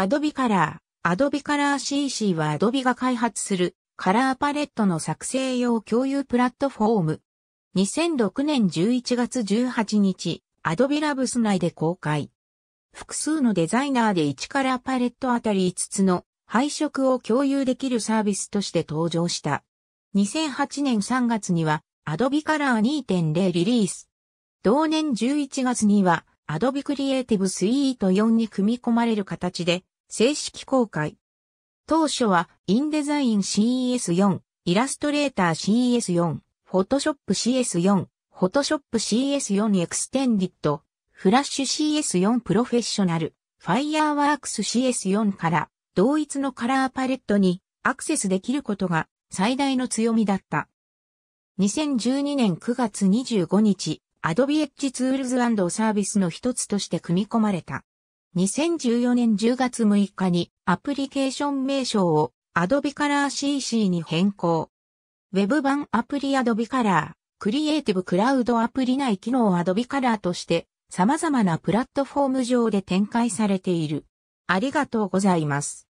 Adobe Color Adobe Color CC は Adobe が開発するカラーパレットの作成用共有プラットフォーム。2006年11月18日、Adobe Labs 内で公開。複数のデザイナーで1カラーパレットあたり5つの配色を共有できるサービスとして登場した。2008年3月には Adobe Color 2.0リリース。同年11月には Adobe Creative Suite 4に組み込まれる形で正式公開。当初は、インデザイン CES4、イラストレーター CES4、フォトショップ CS4、フォトショップ CS4 エクステンディット、フラッシュ CS4 プロフェッショナル、ファイヤーワークス CS4 から同一のカラーパレットにアクセスできることが最大の強みだった。2012年9月25日、アドビエッジツールズサービスの一つとして組み込まれた。2014年10月6日にアプリケーション名称を Adobe Color CC に変更。Web 版アプリ Adobe Color、Creative Cloud アプリ内機能 Adobe Color として様々なプラットフォーム上で展開されている。ありがとうございます。